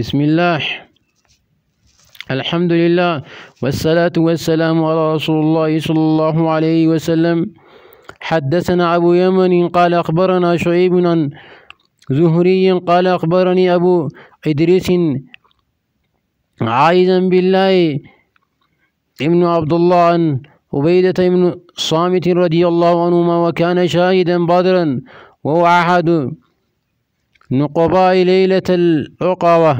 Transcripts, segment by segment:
بسم الله الحمد لله والصلاة والسلام على رسول الله صلى الله عليه وسلم حدثنا أبو يمن قال أخبرنا شعيب زهري قال أخبرني أبو إدريس عايزا بالله ابن عبد الله عن عبيدة بن صامت رضي الله عنهما وكان شاهدا بدرا وهو أحد نقباء ليلة العقبة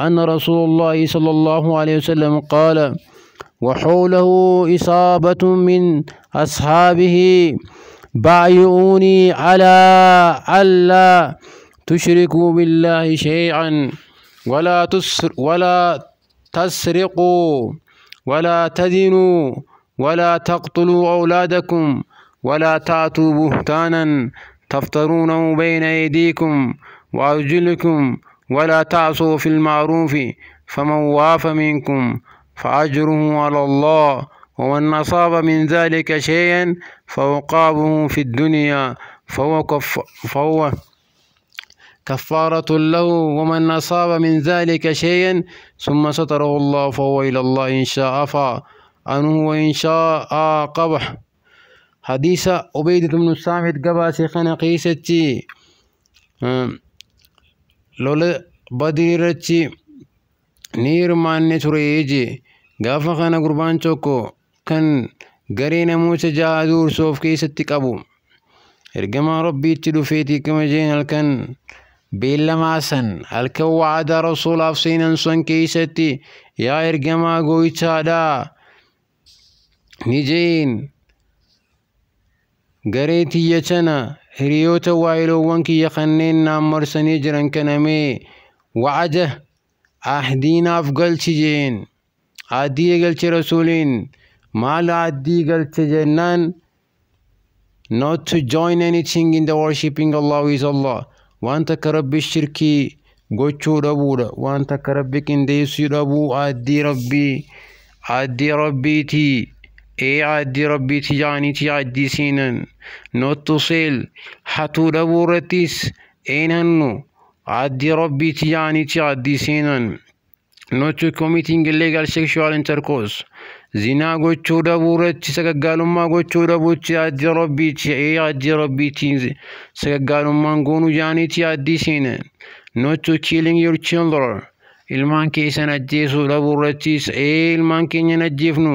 أن رسول الله صلى الله عليه وسلم قال وحوله إصابة من أصحابه بايعوني على ألا تشركوا بالله شيئا ولا تسر ولا تسرقوا ولا تدنوا ولا تقتلوا أولادكم ولا تأتوا بهتانا تفترونه بين أيديكم وأرجلكم ولا تعصوا في المعروف فمن واف منكم فأجره على الله ومن أصاب من ذلك شيئا فوقابه في الدنيا فهو, كف فهو كفارة له ومن أصاب من ذلك شيئا ثم ستره الله فهو إلى الله إن شاء عفا عنه وإن شاء قبح حديث عبيدة بن السامد قبا سيخنا قيستي lola badiirachi nirmaanne ture eeje gaafa kana gurbaan tokko kan garee namoota ja'a dursuu of keessatti qabu ergamaa rabbiitti dhufeeti kama jeen halkan beellamaa san halkan waadaa rasuulaaf seenan sun keessatti yaa ergamaa gooyichaadhaa ni jeen garee tiyya chana hiriyoota waayilowwan kiyya kanneen naammarsanii jiran kanamee wacada ahdiinaaf تجين jeen addii ترسولين ما لا addii galche تجنن not to join anything in the worshipping Allah is Allah وانتا كرب الشركي shirkii gochuu وانتا كربك takka rabbi qindeessuu dhabuu addii rabbii addii ee yaaddii rabbiiti jaaniiti yaaddii siinan nootu seel hatuu dhabuu irrattis eenannu yaaddii rabbiiti jaaniiti yaaddii siinan noochuu komitiin illeegaal sekshuwaal interkoos zinaa gochuu dhabuu irratti sagaggaalummaa gochuu dhabuutti yaaddii rabbiiti ee yaaddii rabbiiti sagaggaalummaan goonuu jaaniiti yaaddii siinan noochuu kiiling your children ilmaan keessan ajjeesuu dhabuurrattis ee ilmaan keenya ajjeefnu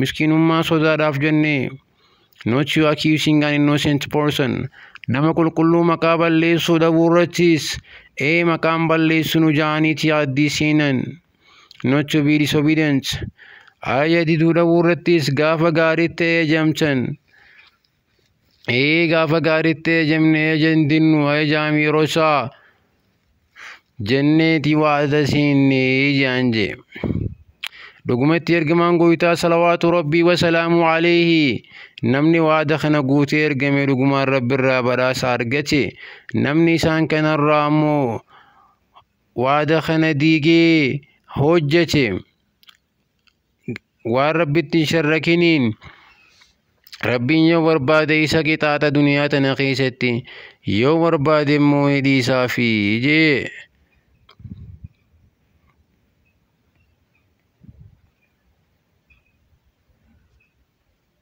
miskiinummaa sodaadhaaf jenne not you accusing an innocent person nama qulqulluu maqaa balleessuu dhabuurrattis ee maqaan balleessinu ja'aniiti yaaddii seenan not you be disobedient ayya diduu dhabuurrattis gaafa gaariitti eejamtan ee gaafa gaariitti eejamne eejandinnu eejaamiirosaa جنتي وعدسيني جانجي dhugumatti ergamaan gooytaa salawaatu rabbii wasalaamu alayhi namni waada kana guutee ergame dhugumaan rabbi irraa badhaasa argate namni isaan kanarraa ammoo waada kana diigee hojjate waan rabbitti hin sharrakiniin rabbiin yoo barbaade isa qixaaxa duniyaa tana keessatti yoo barbaade immoo hidhiisaa fi jee